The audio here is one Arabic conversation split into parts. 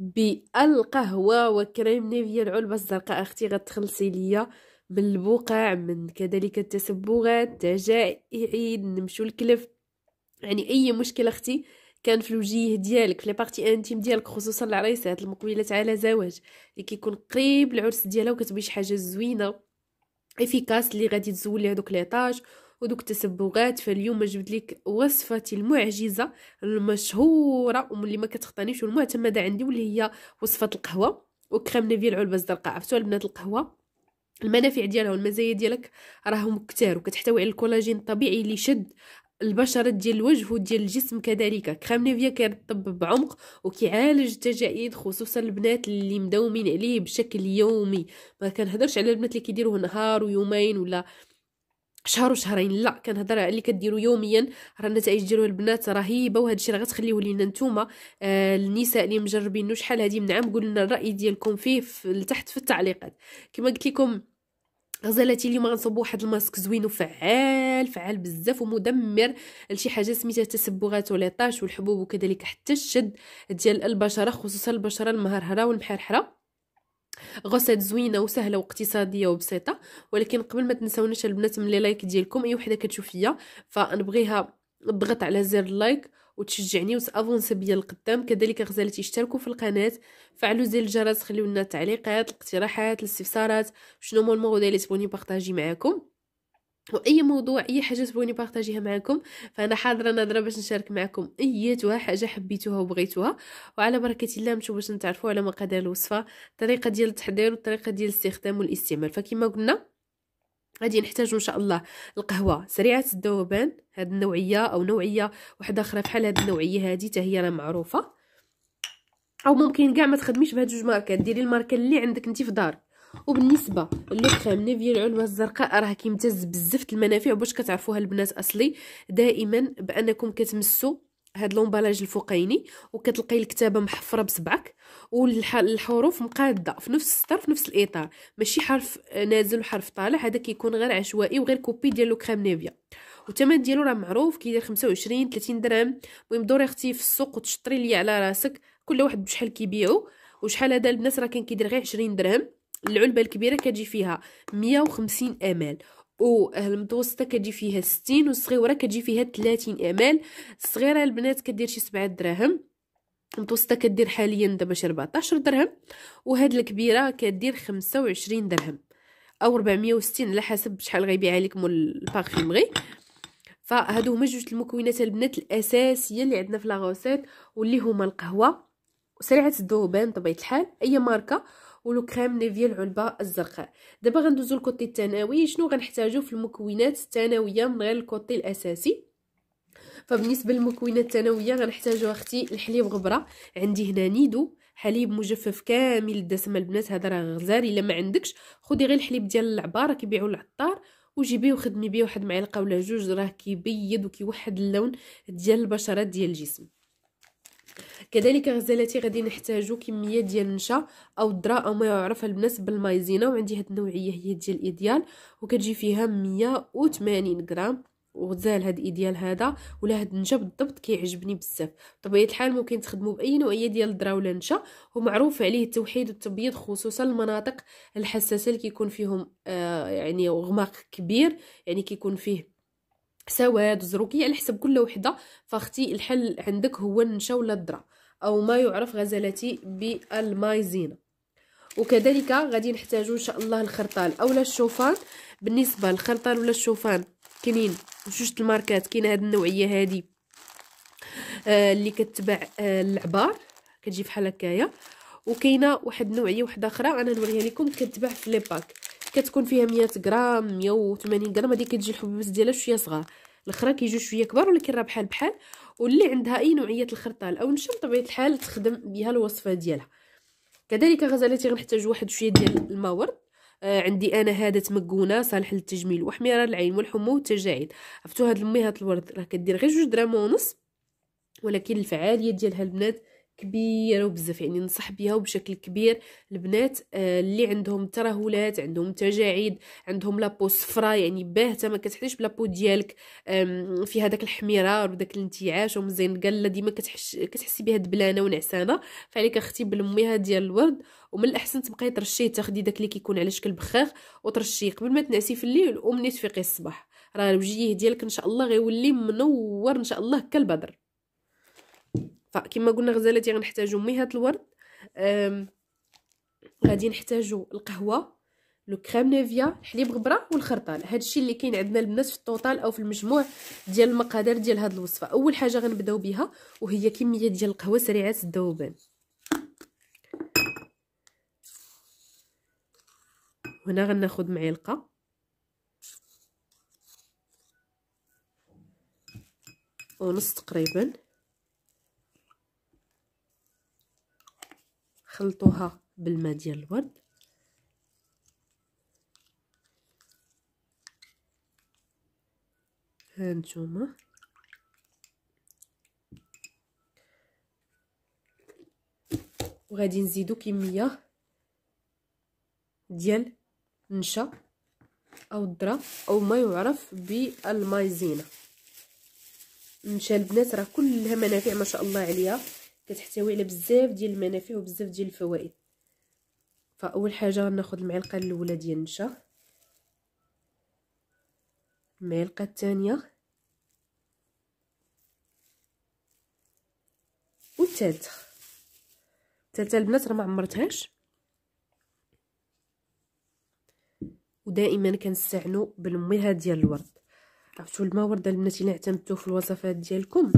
بالقهوه وكريم نيفيا العلبه الزرقاء اختي غتخلصي ليا من البقع من كذلك التسبغات تجاعيد نمشو الكلف يعني اي مشكله اختي كان في الوجيه ديالك في لي بارتي انتيم ديالك خصوصا العريسات المقبلات على زواج اللي يعني كيكون قريب العرس ديالها وكتبغي شي حاجه زوينه افيكاس اللي غادي تزول لي هذوك ليطاج ودوك التسبغات فاليوم جبت لك وصفتي المعجزه المشهوره واللي ما كتخطانيش والمعتمده عندي واللي هي وصفه القهوه وكريم نافي العلبه الزرقاء عرفتوها البنات القهوه المنافع ديالها والمزايا ديالك راهم كتار وكتحتوي على الكولاجين الطبيعي اللي شد البشرة ديال الوجه وديال الجسم كذلك كريم نيفيا كيرطب بعمق وكيعالج التجاعيد خصوصا البنات اللي مداومين عليه بشكل يومي ما كنهضرش على البنات اللي كيديروه نهار ويومين ولا شهر وشهرين لا كنهضر على اللي كديروا يوميا راه النتائج ديالو البنات رهيبه وهذا الشيء راه غتخليوه لينا نتوما آه النساء اللي مجربينو شحال هذه من عام قول لنا الراي ديالكم فيه في لتحت في التعليقات كما قلت لكم غزالاتي اليوم غنصوبوا واحد الماسك زوين وفعال فعال بزاف ومدمر لشي حاجه سميتها تسبغات وليطاش والحبوب وكذلك حتى الشد ديال البشره خصوصا البشره المهرهره والمحرحره غسات زوينه وسهله واقتصاديه وبسيطه ولكن قبل ما تنساونيش البنات من لي لايك ديالكم اي وحده كتشوف فيا فنبغيها تضغط على زر اللايك وتشجعني وتافونسي بيا القدام كذلك غزالتي اشتركوا في القناه فعلوا زر الجرس خليو لنا التعليقات الاقتراحات الاستفسارات شنو هما المواضيع اللي تبغوني بارطاجي معاكم واي موضوع اي حاجه تبغوني بارطاجيها معكم فانا حاضره ناظره باش نشارك معكم ايتها حاجه حبيتوها وبغيتوها وعلى بركه الله نمشيو باش نتعرفوا على مقادير الوصفه الطريقه ديال التحضير والطريقه ديال الاستخدام والاستعمال فكما قلنا غادي نحتاجو ان شاء الله القهوه سريعه الذوبان هاد النوعيه او نوعيه واحده اخرى بحال هاد النوعيه هادي حتى هي راه معروفه او ممكن كاع ما تخدميش بهاد جوج ماركات ديري الماركه اللي عندك انت في دارك وبالنسبه للكريم نيفيا العلوه الزرقاء راه كيمتاز بزاف المنافع باش كتعرفوها البنات اصلي دائما بانكم كتمسوا هاد لومبالاج الفوقيني وكتلقاي الكتابه محفره بصبعك والحروف مقاده في نفس السطر في نفس الاطار ماشي حرف نازل وحرف طالع هذا كيكون غير عشوائي وغير كوبي ديال لو كريم نيفيا والثمن ديالو راه معروف كيدير 25 30 درهم المهم دوري اختي في السوق وتشطري لي على راسك كل واحد بشحال كيبيعو وشحال هذا البنات راه كان كيدير غير 20 درهم العلبه الكبيره كتجي فيها 150 امال المتوسطه كتجي فيها 60 والصغيره كتجي فيها 30 امال الصغيره البنات كدير شي 7 دراهم المتوسطه كدير حاليا دابا شي 14 درهم وهاد الكبيره كدير 25 درهم او 460 على حسب شحال غيبيعها لكم غي فهادو هما جوج المكونات البنات الاساسيه اللي عندنا في لاغوسيت واللي هما القهوه سريعه الذوبان بطبيعه الحال اي ماركه كريم نيفيا العلبه الزرقاء دابا غندوزو للكوتي الثانوي شنو غنحتاجو في المكونات الثانويه من غير الكوتي الاساسي فبالنسبه للمكونات الثانويه غنحتاجو اختي الحليب غبره عندي هنا نيدو حليب مجفف كامل الدسمه البنات هذا راه غزال الا ما عندكش خدي غير الحليب ديال راه كيبيعو العطار وجيبيه وخدمي بيه واحد معلقه ولا جوج راه كيبيض وكيوحد اللون ديال البشره ديال الجسم كذلك غزالتي غادي نحتاجو كميه ديال النشا او الدراء او ما يعرفها البنات بالمايزينا وعندي هاد النوعيه هي ديال الايديال وكتجي فيها 180 غرام وغزال هاد الايديال هذا ولا هاد النشا بالضبط كيعجبني بزاف بطبيعه الحال ممكن تخدموا باي نوعيه ديال الذره ولا النشا ومعروف عليه التوحيد والتبييض خصوصا المناطق الحساسه اللي كيكون فيهم آه يعني غماق كبير يعني كيكون فيه سواد زروكيه على حسب كل وحده فاختي الحل عندك هو النشا ولا الذره او ما يعرف غزلتي بالمايزينا وكذلك غادي نحتاجو ان شاء الله الخرطال اولا الشوفان بالنسبه للخرطال ولا الشوفان كاينين جوج الماركات كاين هذه النوعيه هذه آه اللي كتباع آه العبار كتجي فحال هكايا وكاينه واحد النوعيه واحده اخرى انا نوريها لكم كتباع في لي باك كتكون فيها 100 غرام 180 غرام هذه كتجي الحبوبات ديالها شويه صغار الاخرى كيجيو شويه كبار ولكن راه بحال بحال واللي عندها اي نوعيه الخرطال او نشم بطبيعه الحال تخدم بها الوصفه ديالها كذلك غزالتي غنحتاج واحد شويه ديال الماورد آه عندي انا هذا تمكونه صالح للتجميل وحميره العين والحمى والتجاعيد عرفتوا هاد المي هاد الورد راه كدير غير جوج درهم ونص ولكن الفعاليه ديالها البنات كبيره وبزاف يعني ننصح بها وبشكل كبير البنات آه، اللي عندهم ترهلات عندهم تجاعيد عندهم لابو صفراء يعني باهته ما كتحليش بلابو ديالك فيها داك الحميرار وداك الانتعاش ومزين قال ديما كتحش كتحسي بها دبلانه ونعسانه فعليك اختي بالميه ديال الورد ومن الاحسن تبقاي ترشيه تاخدي داك اللي كيكون على شكل بخاخ وترشيه قبل ما تنعسي في الليل ومني تفيقي الصباح راه الوجيه ديالك ان شاء الله غيولي منور ان شاء الله كالبدر فكما قلنا غزالتي غنحتاجو مهة الورد غادي نحتاجو القهوه لو كريم نيفيا الحليب غبره والخرطال هادشي اللي كاين عندنا البنات في التوتال او في المجموع ديال المقادير ديال هاد الوصفه اول حاجه غنبداو بها وهي كميه ديال القهوه سريعه الذوبان هنا غناخد معلقه ونص تقريبا خلطوها بالماء ديال الورد هانتوما وغادي نزيدو كميه ديال النشا او الذره او ما يعرف بالمايزينا النشا البنات راه كلها منافع ما شاء الله عليها كتحتوي على بزاف ديال المنافع وبزاف ديال الفوائد فاول حاجه غناخذ المعلقه الاولى ديال النشا المعلقه الثانيه والثالثه الثالثه البنات راه ما عمرتهاش ودائما كنستعنوا بالمهاد ديال الورد عرفتوا الماء ورد البنات الا اعتمدتوه في الوصفات ديالكم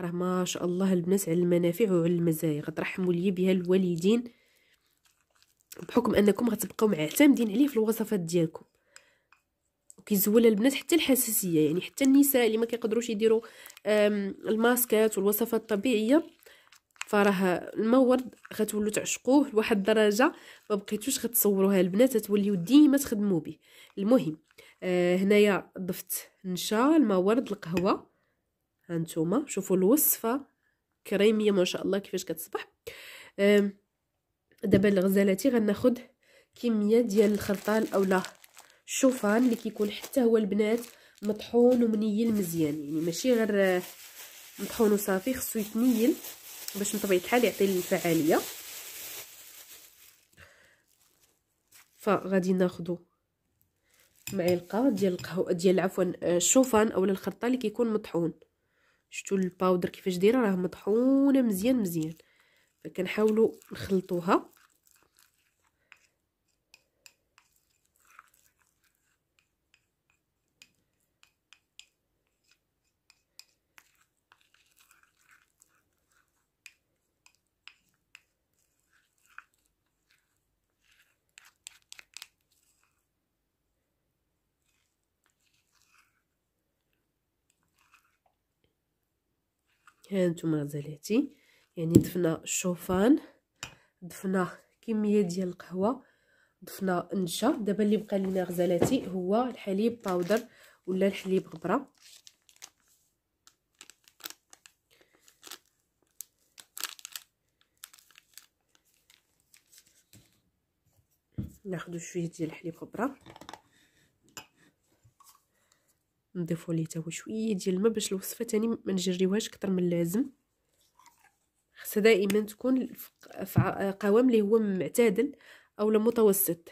راه ما شاء الله البنات على المنافع وعلى المزايا غترحموا لي بها الوالدين بحكم انكم غتبقاو معتمدين عليه في الوصفات ديالكم وكيزول البنات حتى الحساسيه يعني حتى النساء اللي ما كيقدروش يديروا الماسكات والوصفات الطبيعيه فراه المورد غتولوا تعشقوه لواحد الدرجه ما بقيتوش غتصوروها البنات غتوليو ديما تخدموا به المهم آه هنايا ضفت نشا المورد القهوه هانتوما شوفوا الوصفه كريميه ما شاء الله كيفاش كتصبح دابا الغزالاتي غناخد كميه ديال الخرطال اولا الشوفان اللي كيكون حتى هو البنات مطحون ومنيل مزيان يعني ماشي غير مطحون وصافي خصو يتنيل باش من طبيعه الحال يعطي الفعاليه فغادي ناخذ معلقه ديال القهوه ديال عفوا آه، الشوفان اولا الخرطه اللي كيكون مطحون شفتوا الباودر كيفاش دايره راه مطحونه مزيان مزيان فكنحاولوا نخلطوها هانتوما غزالاتي يعني ضفنا الشوفان ضفنا كميه ديال القهوه ضفنا النشا دابا اللي بقى لينا غزالاتي هو الحليب باودر ولا الحليب غبره ناخذ شويه ديال الحليب غبره نضيفوا ليه تا هو شويه ديال الماء باش الوصفه تاني ما نجريوهاش اكثر من اللازم خصها دائما تكون في قوام اللي هو معتدل او متوسط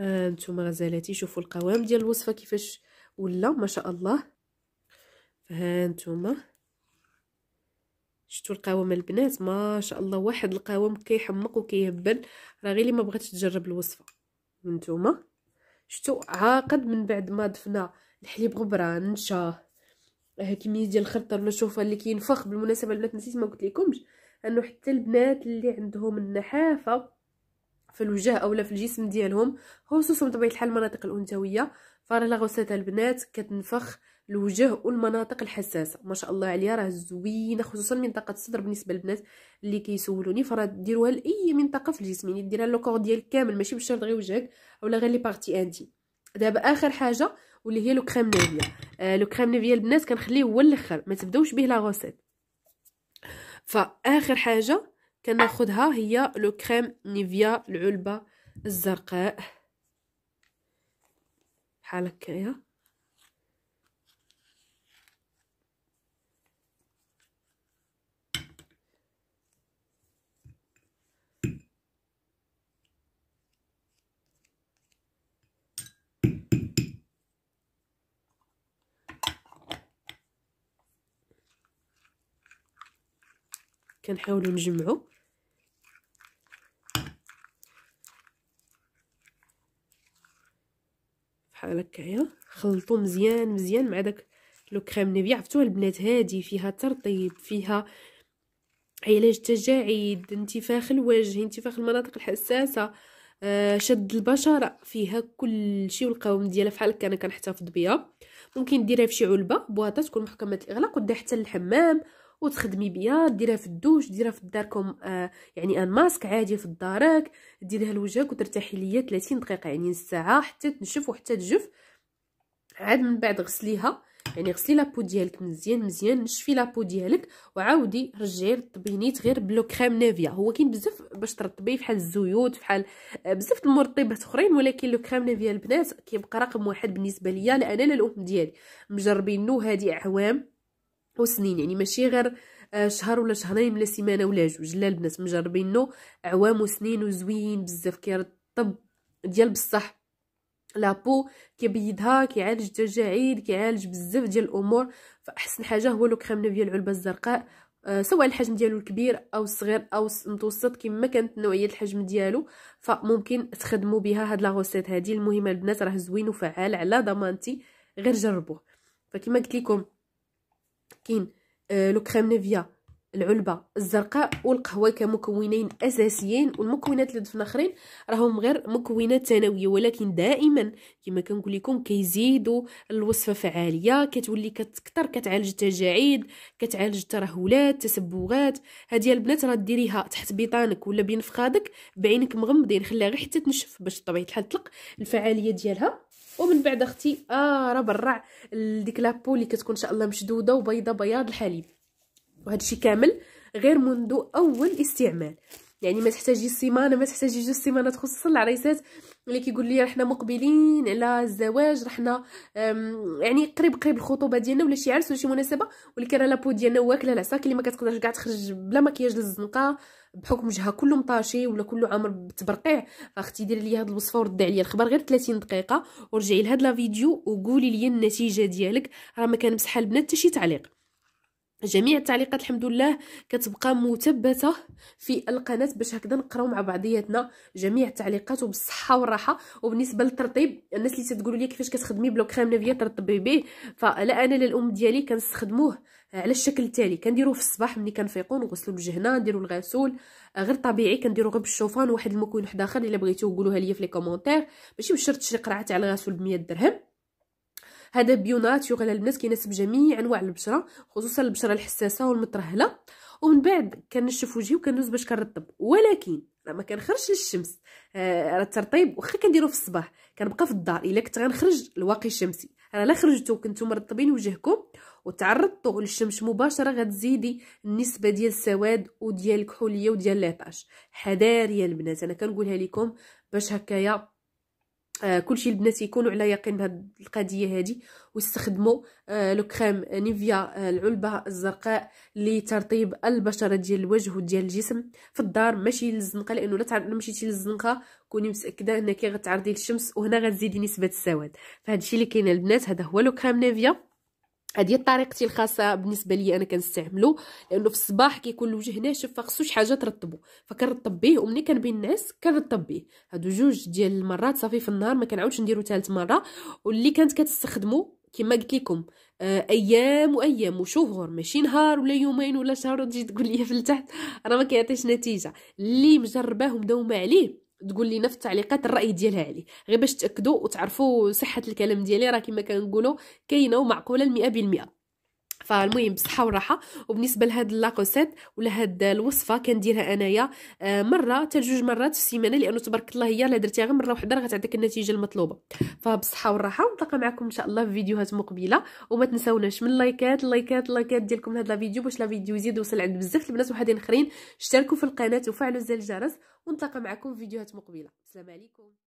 آه، نتوما غزالاتي شوفوا القوام ديال الوصفه كيفاش ولا ما شاء الله ها نتوما شفتوا القوام البنات ما شاء الله واحد القوام كيحمق وكيهبل راه غير اللي ما بغاتش تجرب الوصفه نتوما شفتوا عاقد من بعد ما ضفنا الحليب غبران نشا آه، كميه ديال الخرطه المشوفه اللي كينفخ بالمناسبه البنات نسيت ما قلت لكمش انه حتى البنات اللي عندهم النحافه في الوجه اولا في الجسم ديالهم خصوصا بطبيعه الحال المناطق الانثويه فراه لاغوسات البنات كتنفخ الوجه والمناطق الحساسه ما شاء الله عليها راه زوينه خصوصا منطقه الصدر بالنسبه للبنات اللي كيسولوني فراه ديروها لاي منطقه في الجسم يعني ديرها لو كور ديالك كامل ماشي بالشرط غير وجهك اولا غير لي بارتي انتي دابا اخر حاجه واللي هي لو كريم نيفيا آه لو كريم نيفيا البنات كنخليه هو الاخر ما تبداوش به لا غوسيت فاخر حاجه كناخدها هي لو كريم نيفيا العلبه الزرقاء بحال هكايا كنحاولوا نجمعوا بحال هكايا خلطوا مزيان مزيان مع داك لو كريم نيفي عرفتوها البنات هادي فيها ترطيب فيها علاج تجاعيد انتفاخ الوجه انتفاخ المناطق الحساسه آه شد البشره فيها كل شيء والقوام ديالها بحال هكا انا كنحتفظ بها ممكن ديريها في شي علبه بواطه تكون محكمه الاغلاق وديها حتى للحمام وتخدمي بها ديرها في الدوش ديرها في داركم آه يعني ان ماسك عادي في دارك ديريها لوجهك وترتاحي ليا 30 دقيقه يعني نص ساعه حتى تنشف وحتى تجف عاد من بعد غسليها يعني غسلي لابو ديالك مزيان مزيان نشفي لابو ديالك وعاودي رجعي رطبي غير بلو كريم نافيا هو كاين بزاف باش ترطبيه فحال الزيوت فحال آه، بزاف د المرطبات اخرين ولكن لو كريم نافيا البنات كيبقى رقم واحد بالنسبه ليا لان انا الام ديالي مجربينو هادي اعوام وسنين يعني ماشي غير آه، شهر ولا شهرين ولا سيمانه ولا جوج لا البنات مجربينو عوام وسنين وزوين بزاف كيرطب الطب ديال بصح لابو كيبيدها كيعالج التجاعيد كيعالج بزاف ديال الامور فاحسن حاجه هو لو كريم ديال العلبه الزرقاء آه، سواء الحجم ديالو الكبير او الصغير او المتوسط كما كانت نوعيه الحجم ديالو فممكن تخدموا بها هاد لا غوسيت هادي المهمه البنات راه زوين وفعال على ضمانتي غير جربوه فكما قلت لكم كاين آه، لو كريم نيفيا العلبه الزرقاء والقهوه كمكونين اساسيين والمكونات اللي ضفنا اخرين راهم غير مكونات ثانويه ولكن دائما كما كنقول لكم كيزيدوا الوصفه فعاليه كتولي كتكثر كتعالج التجاعيد كتعالج الترهلات التسبغات هذه البنات راه ديريها تحت بيطانك ولا بين فخادك بعينك مغمضين يعني خليها غير حتى تنشف باش بطبيعه الحال تطلق الفعاليه ديالها ومن بعد اختي اه برع ديك لابو اللي كتكون ان شاء الله مشدوده وبيضه بياض الحليب وهذا الشيء كامل غير منذ اول استعمال يعني ما تحتاجي سيمانه ما تحتاجي جوج سيمانات خصوصا العريسات اللي كيقول لي رحنا مقبلين على الزواج رحنا يعني قريب قريب الخطوبه ديالنا ولا شي عرس ولا شي مناسبه ولكن راه لابو ديالنا واكله العصا اللي ما كتقدرش كاع تخرج بلا مكياج للزنقه بحكم وجهها كله مطاشي ولا كله عامر بتبرقيع اختي ديري لي هاد الوصفه وردي عليا الخبر غير 30 دقيقه ورجعي لهاد لا فيديو وقولي لي النتيجه ديالك راه ما كان بصحه البنات حتى شي تعليق جميع التعليقات الحمد لله كتبقى مثبته في القناه باش هكذا نقراو مع بعضياتنا جميع التعليقات وبالصحه والراحه وبالنسبه للترطيب الناس اللي تتقولوا لي كيفاش كتخدمي بلو كريم نافيه ترطبي به فلا انا لا الام ديالي كنستخدموه على الشكل التالي كنديروه في الصباح ملي كنفيقو نغسلو بجهنا نديرو الغسول غير طبيعي كنديرو غير بالشوفان وواحد المكون واحد اخر الا بغيتو قولوها ليا في لي كومونتير ماشي بشرط تشري قرعه تاع الغسول ب 100 درهم هذا بيو على البنات كيناسب جميع انواع البشره خصوصا البشره الحساسه والمترهله ومن بعد كنشف وجهي وكندوز باش كنرطب ولكن راه ما كنخرجش للشمس آه، راه الترطيب واخا كنديرو في الصباح كنبقى في الدار الا كنت غنخرج لواقي الشمسي راه لا خرجتو كنتو مرطبين وجهكم وتعرضتو للشمس مباشره غتزيدي النسبه ديال السواد وديال الكحوليه وديال لاطاش حذار يا البنات انا كنقولها لكم باش هكايا آه كلشي البنات يكونوا على يقين بهاد القضيه هادي واستخدموا آه لو كريم نيفيا آه العلبه الزرقاء لترطيب البشره ديال الوجه وديال الجسم في الدار ماشي للزنقه لانه لا تعرف مشيتي للزنقه كوني متاكده انك غتعرضي للشمس وهنا غتزيدي نسبه السواد فهادشي اللي كاين البنات هذا هو لو كريم نيفيا هذه طريقتي الخاصه بالنسبه لي انا كنستعملو لانه في الصباح كيكون الوجه ناشف فخصو شي حاجه ترطبو فكنرطب به ومني كنبين الناس كنرطب به هادو جوج ديال المرات صافي في النهار ما كنعاودش نديرو ثالث مره واللي كانت كتستخدمو كما قلت لكم آه، ايام وايام وشهور ماشي نهار ولا يومين ولا شهر تجي تقول لي في التحت راه ما كيعطيش نتيجه اللي مجرباه ومداومه عليه تقول لينا في التعليقات الراي ديالها عليه غير باش تاكدوا وتعرفوا صحه الكلام ديالي راه كما كنقولوا كاينه ومعقوله 100% فالمهم بالصحه والراحه وبالنسبه لهاد لاكوسيت ولا هاد الوصفه كنديرها انايا آه، مره حتى جوج مرات في السيمانه لانه تبارك الله هي الا درتيها غير مره وحده راه غتعطيك النتيجه المطلوبه فبالصحه والراحه ونتلاقى معكم ان شاء الله في فيديوهات مقبله وما تنساوناش من اللايكات اللايكات اللايكات ديالكم لهاد لا فيديو باش لا فيديو يزيد يوصل عند بزاف البنات وحدين اخرين اشتركوا في القناه وفعلوا زر الجرس ونتلاقى معكم في فيديوهات مقبله السلام عليكم